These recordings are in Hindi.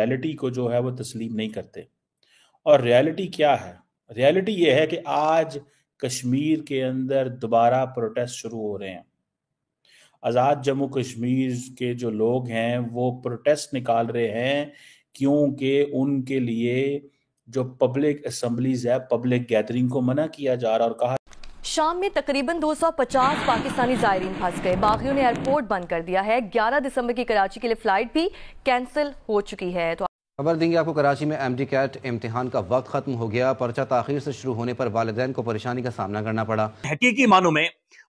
रियलिटी को जो है वो तस्लीम नहीं करते और रियलिटी क्या है रियलिटी ये है कि आज कश्मीर के अंदर दोबारा प्रोटेस्ट शुरू हो रहे हैं आज़ाद जम्मू कश्मीर के जो लोग हैं वो प्रोटेस्ट निकाल रहे हैं क्योंकि उनके लिए जो पब्लिक असम्बलीज है पब्लिक गैदरिंग को मना किया जा रहा और कहा शाम में तकरीबन 250 पाकिस्तानी जायरीन फंस गए बागियों ने एयरपोर्ट बंद कर दिया है 11 दिसंबर की कराची के लिए फ्लाइट भी कैंसिल हो चुकी है तो खबर देंगे आपको कराची में एम डी कैट इम्तिहान का वक्त खत्म हो गया पर्चा तखिर से शुरू होने पर वाले को परेशानी का सामना करना पड़ा हकीकी मानों में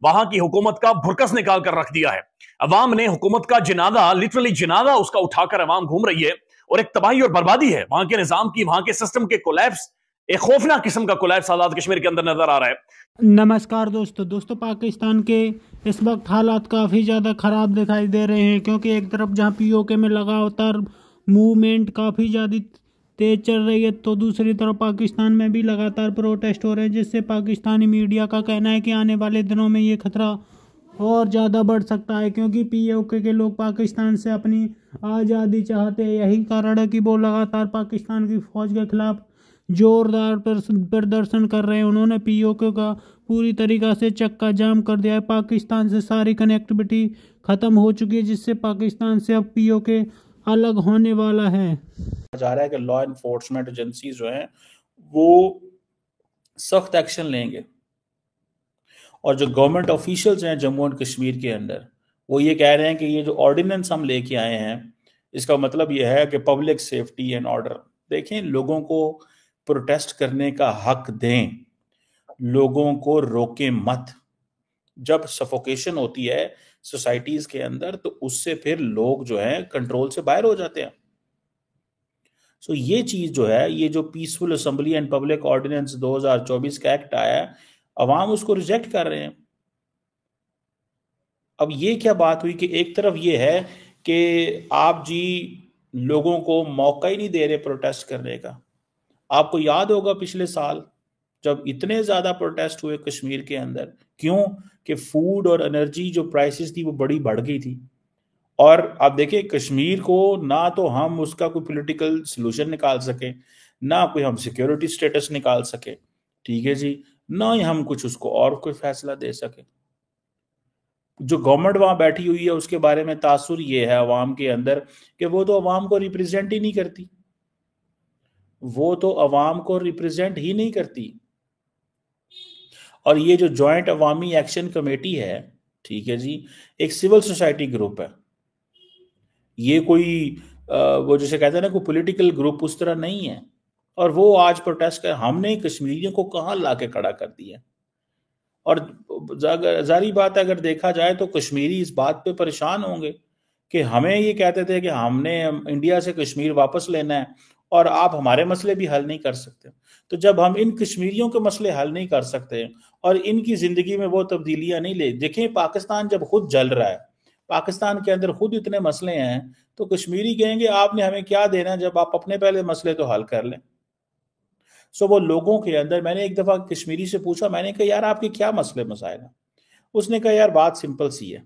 वहां की हुकूमत का भुरकस निकाल कर रख दिया है अवाम ने हुकूमत का जिनादा लिटरली जिनादा उसका उठाकर अवाम घूम रही है और एक तबाही और बर्बादी है वहां के निजाम की वहां के सिस्टम के कोलैप्स एक खौफनाक किस्म का कोलैप्स आज़ाद कश्मीर के अंदर नजर आ रहा है नमस्कार दोस्तों दोस्तों पाकिस्तान के इस वक्त हालात काफ़ी ज़्यादा ख़राब दिखाई दे रहे हैं क्योंकि एक तरफ जहाँ पीओके में लगातार मूवमेंट काफ़ी ज़्यादा तेज चल रही है तो दूसरी तरफ पाकिस्तान में भी लगातार प्रोटेस्ट हो रहे हैं जिससे पाकिस्तानी मीडिया का कहना है कि आने वाले दिनों में ये खतरा और ज़्यादा बढ़ सकता है क्योंकि पीओके के लोग पाकिस्तान से अपनी आज़ादी चाहते हैं यही कारण है कि वो लगातार पाकिस्तान की फ़ौज के खिलाफ़ जोरदार प्रदर्शन कर रहे हैं उन्होंने पीओके का पूरी तरीक़ा से चक्का जाम कर दिया है पाकिस्तान से सारी कनेक्टिविटी ख़त्म हो चुकी है जिससे पाकिस्तान से अब पीओके अलग होने वाला है जा रहा है कि लॉ एनफोर्समेंट एजेंसी जो है वो सख्त एक्शन लेंगे और जो गवर्नमेंट ऑफिशियल्स हैं जम्मू एंड कश्मीर के अंदर वो ये कह रहे हैं कि ये जो ऑर्डिनेंस हम लेके आए हैं इसका मतलब ये है कि पब्लिक सेफ्टी एंड ऑर्डर देखें लोगों को प्रोटेस्ट करने का हक दें लोगों को रोके मत जब सफोकेशन होती है सोसाइटीज के अंदर तो उससे फिर लोग जो है कंट्रोल से बाहर हो जाते हैं सो so, ये चीज जो है ये जो peaceful assembly and public ordinance 2024 का एक्ट आया अवाम उसको रिजेक्ट कर रहे हैं अब ये क्या बात हुई कि एक तरफ ये है कि आप जी लोगों को मौका ही नहीं दे रहे प्रोटेस्ट करने का आपको याद होगा पिछले साल जब इतने ज्यादा प्रोटेस्ट हुए कश्मीर के अंदर क्यों कि फूड और एनर्जी जो प्राइसेस थी वो बड़ी बढ़ गई थी और आप देखिए कश्मीर को ना तो हम उसका कोई पॉलिटिकल सोल्यूशन निकाल सके ना कोई हम सिक्योरिटी स्टेटस निकाल सके ठीक है जी ना ही हम कुछ उसको और कोई फैसला दे सके जो गवर्नमेंट वहां बैठी हुई है उसके बारे में तासुर ये है अवाम के अंदर कि वो तो अवाम को रिप्रेजेंट ही नहीं करती वो तो अवाम को रिप्रेजेंट ही नहीं करती और ये जो जॉइंट अवामी एक्शन कमेटी है ठीक है जी एक सिविल सोसाइटी ग्रुप है ये कोई वो जैसे कहते हैं ना कोई पॉलिटिकल ग्रुप उस तरह नहीं है और वो आज प्रोटेस्ट कर हमने कश्मीरियों को कहाँ ला के खड़ा कर दिया और जारी बात अगर देखा जाए तो कश्मीरी इस बात पे परेशान होंगे कि हमें ये कहते थे कि हमने इंडिया से कश्मीर वापस लेना है और आप हमारे मसले भी हल नहीं कर सकते तो जब हम इन कश्मीरियों के मसले हल नहीं कर सकते और इनकी ज़िंदगी में वो तब्दीलियां नहीं ले देखें पाकिस्तान जब खुद जल रहा है पाकिस्तान के अंदर खुद इतने मसले हैं तो कश्मीरी कहेंगे आपने हमें क्या देना है जब आप अपने पहले मसले तो हल कर लें सो वो लोगों के अंदर मैंने एक दफ़ा कश्मीरी से पूछा मैंने कहा यार आपके क्या मसले मसाइल हैं उसने कहा यार बात सिंपल सी है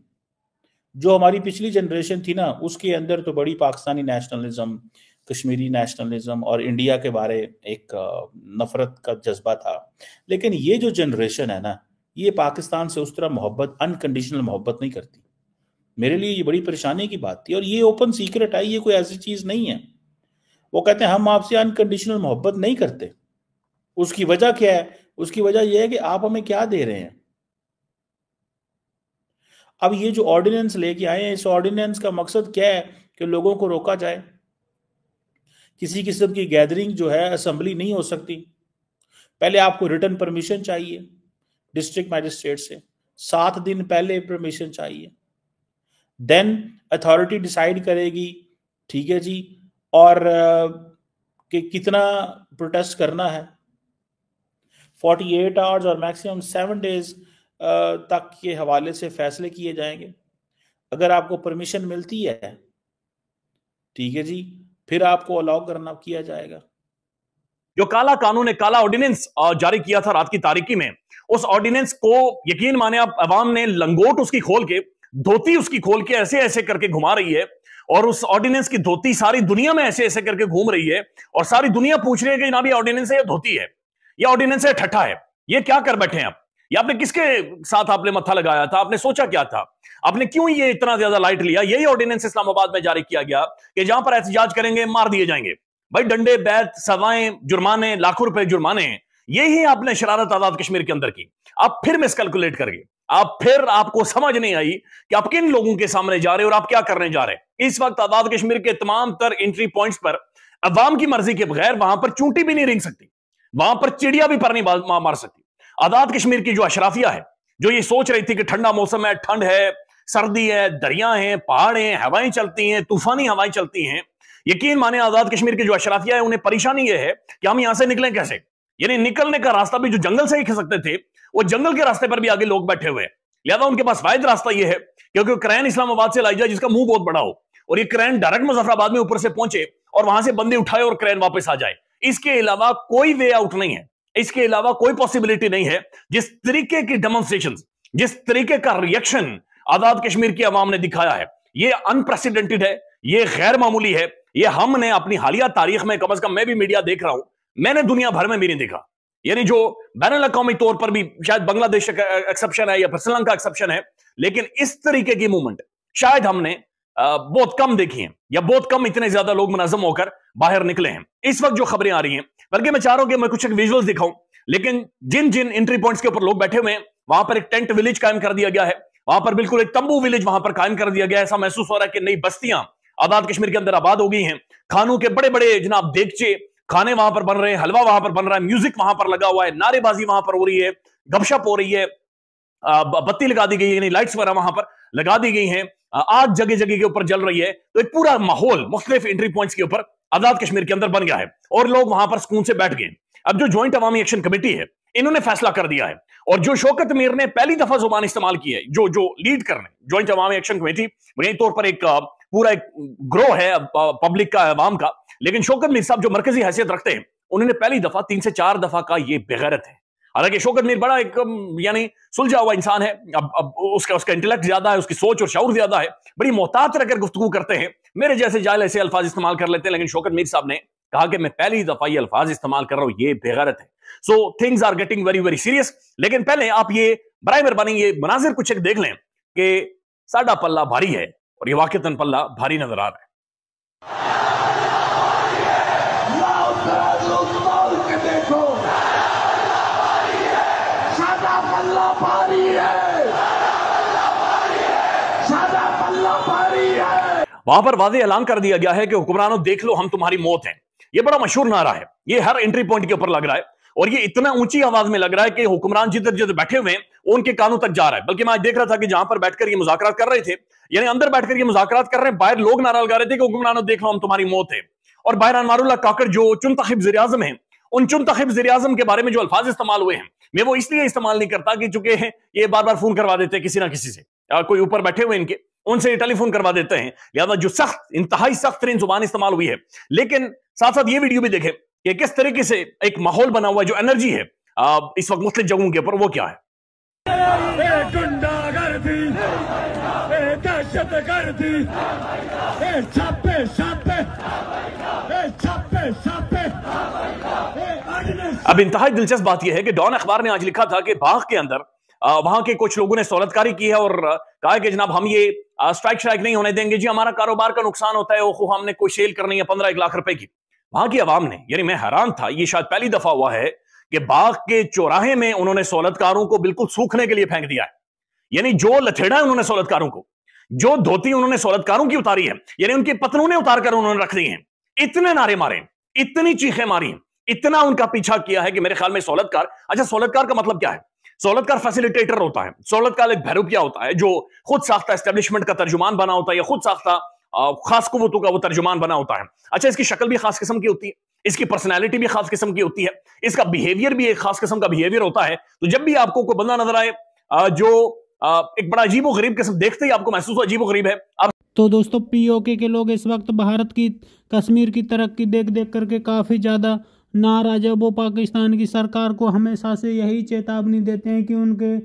जो हमारी पिछली जनरेशन थी ना उसके अंदर तो बड़ी पाकिस्तानी नेशनलिज्म कश्मीरी नेशनलिज्म और इंडिया के बारे एक नफरत का जज्बा था लेकिन ये जो जनरेशन है ना ये पाकिस्तान से उस तरह मोहब्बत अनकंडीशनल मोहब्बत नहीं करती मेरे लिए ये बड़ी परेशानी की बात थी और ये ओपन सीक्रेट आई ये कोई ऐसी चीज़ नहीं है वो कहते हैं हम आपसे अनकंडीशनल मोहब्बत नहीं करते उसकी वजह क्या है उसकी वजह यह है कि आप हमें क्या दे रहे हैं अब ये जो ऑर्डिनेंस लेके आए हैं इस ऑर्डिनेंस का मकसद क्या है कि लोगों को रोका जाए किसी किस्म की गैदरिंग जो है असम्बली नहीं हो सकती पहले आपको रिटर्न परमिशन चाहिए डिस्ट्रिक्ट मैजिस्ट्रेट से सात दिन पहले परमिशन चाहिए देन अथॉरिटी डिसाइड करेगी ठीक है जी और कि कितना प्रोटेस्ट करना है 48 आवर्स और मैक्सिमम सेवन डेज तक के हवाले से फैसले किए जाएंगे अगर आपको परमिशन मिलती है ठीक है जी फिर आपको अलाउ करना किया जाएगा जो काला कानून है काला ऑर्डिनेंस जारी किया था रात की तारीखी में उस ऑर्डिनेंस को यकीन माने आप अवाम ने लंगोट उसकी खोल के धोती उसकी खोल के ऐसे ऐसे करके घुमा रही है और उस ऑर्डिनेंस की धोती सारी दुनिया में ऐसे ऐसे करके घूम रही है और सारी दुनिया पूछ रही है कि ना भी ऑर्डिनेंस है धोती है ये ऑर्डिनेंस है ठट्ठा है ये क्या कर बैठे हैं आप ये आपने किसके साथ आपने मत्था लगाया था आपने सोचा क्या था आपने क्यों ये इतना ज्यादा लाइट लिया यही ऑर्डिनेंस इस्लामाबाद में जारी किया गया कि जहां पर एहतजाज करेंगे मार दिए जाएंगे भाई डंडे बैत सवाएं जुर्माने लाखों रुपए जुर्माने यही आपने शरारत आजाद कश्मीर के अंदर की आप फिर मिसकैलकुलेट करिए आप फिर आपको समझ नहीं आई कि आप किन लोगों के सामने जा रहे और आप क्या करने जा रहे हैं इस वक्त आजाद कश्मीर के तमाम तर एंट्री पॉइंट्स पर अवाम की मर्जी के बगैर वहां पर चूंटी भी नहीं रिंग सकती वहां पर चिड़िया भी पर नहीं मार सकती आजाद कश्मीर की जो अशराफिया है जो ये सोच रही थी कि ठंडा मौसम है ठंड है सर्दी है दरिया है पहाड़ हैं हवाएं चलती हैं तूफानी हवाएं चलती हैं यकीन माने आजाद कश्मीर के जो अशराफिया है उन्हें परेशानी यह है कि हम यहां से निकलें कैसे यानी निकलने का रास्ता भी जो जंगल से ही खिस सकते थे वो जंगल के रास्ते पर भी आगे लोग बैठे हुए हैं लिहाजा उनके पास वायद रास्ता यह है क्योंकि क्रैन इस्लामाबाद से लाई जाए जिसका मुंह बहुत बड़ा हो और ये क्रैन डायरेक्ट मुजफ्फराबाद में ऊपर से पहुंचे और वहां से बंदी उठाए और क्रैन वापस आ जाए इसके अलावा कोई वे आउट नहीं है इसके अलावा कोई पॉसिबिलिटी नहीं है जिस तरीके की डेमोन्स्ट्रेशन जिस तरीके का रिएक्शन आजाद कश्मीर की अवाम ने दिखाया है ये अनप्रेसिडेंटेड है ये गैर मामूली है ये हमने अपनी हालिया तारीख में कम अज कम मैं भी मीडिया देख रहा हूं मैंने दुनिया भर में भी नहीं देखा यानी जो बैन अवी तौर पर भी शायद बांग्लादेश एक्सेप्शन है या फिर श्रीलंका एक्सेप्शन है लेकिन इस तरीके की मूवमेंट शायद हमने बहुत कम देखी है या बहुत कम इतने ज्यादा लोग मुनजम होकर बाहर निकले हैं इस वक्त जो खबरें आ रही हैं बल्कि मैं चाह रहा हूं कि मैं कुछ एक विजुअल्स दिखाऊं लेकिन जिन जिन एंट्री पॉइंट्स के ऊपर लोग बैठे हुए हैं वहां पर एक टेंट विलेज कायम कर दिया गया है वहां पर बिल्कुल एक तंबू विलेज वहां पर कायम कर दिया गया ऐसा महसूस हो रहा है कि नई बस्तियां आजाद कश्मीर के अंदर आबाद हो गई हैं खानों के बड़े बड़े जनाब देखचे खाने वहां पर बन रहे हैं हलवा वहां पर बन रहा है म्यूजिक वहां पर लगा हुआ है नारेबाजी वहां पर हो रही है गपशप हो रही है बत्ती लगा दी गई है लाइट्स वगैरह वहां पर लगा दी गई है आग जगह जगह के ऊपर जल रही है तो एक पूरा माहौल मुख्तलिफ एंट्री पॉइंट्स के ऊपर आजाद कश्मीर के अंदर बन गया है और लोग वहां पर सुकून से बैठ गए अब जो ज्वाइंट अवामी एक्शन कमेटी है इन्होंने फैसला कर दिया है और जो शोकत मीर ने पहली दफा जुबान इस्तेमाल की है जो जो लीड कर रहे हैं ज्वाइंट अवामी एक्शन कमेटी बुनियादी तौर पर एक पूरा एक ग्रो है पब्लिक का अवाम का लेकिन शोकत मीर साहब जो मरकजी हैसियत रखते हैं उन्होंने पहली दफा तीन से चार दफा का ये बेगैरत है हालांकि शोकत मीर बड़ा एक यानी सुलझा हुआ इंसान है अब अब उसका उसका इंटेलेक्ट ज्यादा है उसकी सोच और शौर ज्यादा है बड़ी मोहतात रहकर गुफ्तु करते हैं मेरे जैसे जाल ऐसे अल्फाज इस्तेमाल कर लेते हैं लेकिन शोकत मीर साहब ने कहा कि मैं पहली दफा ये अल्फाज इस्तेमाल कर रहा हूं ये बेगरत है so things are getting very very serious लेकिन पहले आप ये बर मेहरबानी ये मनाजिर कुछ एक देख लें कि साडा पल्ला भारी है और ये वाकता पल्ला भारी नजर आ रहा है वहां पर वादे ऐलान कर दिया गया है कि हुक्मरानों देख लो हम तुम्हारी मौत हैं ये बड़ा मशहूर नारा है ये हर एंट्री पॉइंट के ऊपर लग रहा है और ये इतना ऊंची आवाज में लग रहा है कि हुक्मरान जिधर तो जिधर बैठे हुए हैं उनके कानों तक जा रहा है बल्कि मैं आज देख रहा था कि जहां पर बैठकर ये मुजाकर कर रहे थे यानी अंदर बैठकर ये मुजाकर कर रहे हैं बाहर लोग नारा लगा रहे थे कि हुक्मरानों देख लो हम तुम्हारी मौत है और बाहर अनवारुल्ला काकर जो चुन जर आजम है उन चुन तखिब जर आजम के बारे में जो अल्फाज इस्तेमाल हुए हैं मैं वो इसलिए इस्तेमाल नहीं करता कि चुके हैं ये बार बार फोन करवा देते हैं किसी ना किसी से कोई ऊपर बैठे हुए इनके उनसे टेलीफोन करवा देते हैं लिहाजा जो सख्त इंतहाई सख्त तरीन जुबान इस्तेमाल हुई है लेकिन साथ साथ ये वीडियो भी देखें कि किस तरीके से एक माहौल बना हुआ है जो एनर्जी है इस वक्त मुख्तलिफ जगहों के ऊपर वो क्या है अब इंतहा दिलचस्प बात यह है कि डॉन अखबार ने आज लिखा था कि बाघ के अंदर वहां के कुछ लोगों ने सौलतकारी की है और कहा कि जनाब हम ये स्ट्राइक श्राइक नहीं होने देंगे जी हमारा कारोबार का नुकसान होता है ओहो हमने कोई सेल करनी है पंद्रह एक लाख रुपए की वहां की आवाम ने यानी मैं हैरान था ये शायद पहली दफा हुआ है कि बाग के चौराहे में उन्होंने सौलतकारों को बिल्कुल सूखने के लिए फेंक दिया है यानी जो लथेड़ा है उन्होंने सौलतकारों को जो धोती उन्होंने सौलतकारों की उतारी है यानी उनकी ने उतार कर उन्होंने रख दी है इतने नारे मारे इतनी चीखें मारी इतना उनका पीछा किया है कि मेरे ख्याल में सौलतकार अच्छा सौलतकार का मतलब क्या है सोलत का फैसिलिटेटर होता है सोलत का एक भैरूपिया होता है जो खुद साख्ता एस्टेब्लिशमेंट का तर्जुमान बना होता है या खुद साख्ता खास कुतों का वो तर्जुमान बना होता है अच्छा इसकी शक्ल भी खास किस्म की होती है इसकी पर्सनैलिटी भी खास किस्म की होती है इसका बिहेवियर भी एक खास किस्म का बिहेवियर होता है तो जब भी आपको कोई बंदा नजर आए जो एक बड़ा अजीब व गरीब किस्म देखते ही आपको महसूस हो अजीब गरीब है आप तो दोस्तों पीओके के लोग इस वक्त भारत की कश्मीर की तरक्की देख देख करके काफ़ी ज़्यादा नाराज है वो पाकिस्तान की सरकार को हमेशा से यही चेतावनी देते हैं कि उनके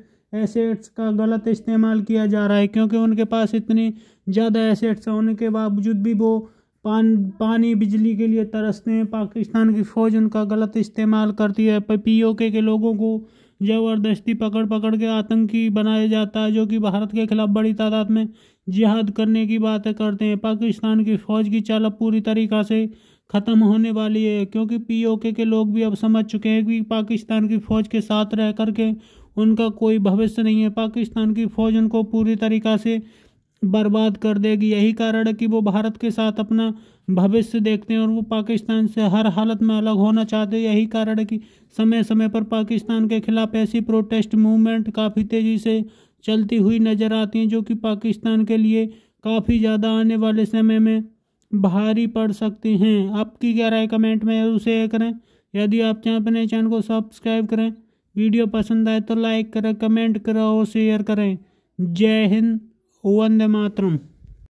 एसेट्स का गलत इस्तेमाल किया जा रहा है क्योंकि उनके पास इतनी ज़्यादा एसेट्स होने के बावजूद भी वो पान पानी बिजली के लिए तरसते हैं पाकिस्तान की फ़ौज उनका गलत इस्तेमाल करती है पी ओ के, के लोगों को ज़बरदस्ती पकड़ पकड़ के आतंकी बनाया जाता है जो कि भारत के खिलाफ बड़ी तादाद में जिहाद करने की बातें करते हैं पाकिस्तान की फ़ौज की चाल पूरी तरीक़ा से ख़त्म होने वाली है क्योंकि पीओके के लोग भी अब समझ चुके हैं कि पाकिस्तान की फ़ौज के साथ रह कर के उनका कोई भविष्य नहीं है पाकिस्तान की फ़ौज उनको पूरी तरीक़ा से बर्बाद कर देगी यही कारण है कि वो भारत के साथ अपना भविष्य देखते हैं और वो पाकिस्तान से हर हालत में अलग होना चाहते हैं यही कारण है कि समय समय पर पाकिस्तान के खिलाफ ऐसी प्रोटेस्ट मूवमेंट काफ़ी तेज़ी से चलती हुई नज़र आती हैं जो कि पाकिस्तान के लिए काफ़ी ज़्यादा आने वाले समय में भारी पड़ सकती हैं आपकी क्या राय कमेंट में उसे शेयर करें यदि आप चाहें अपने चैनल को सब्सक्राइब करें वीडियो पसंद आए तो लाइक करें कमेंट करें और शेयर करें जय हिंद वंदे मातरम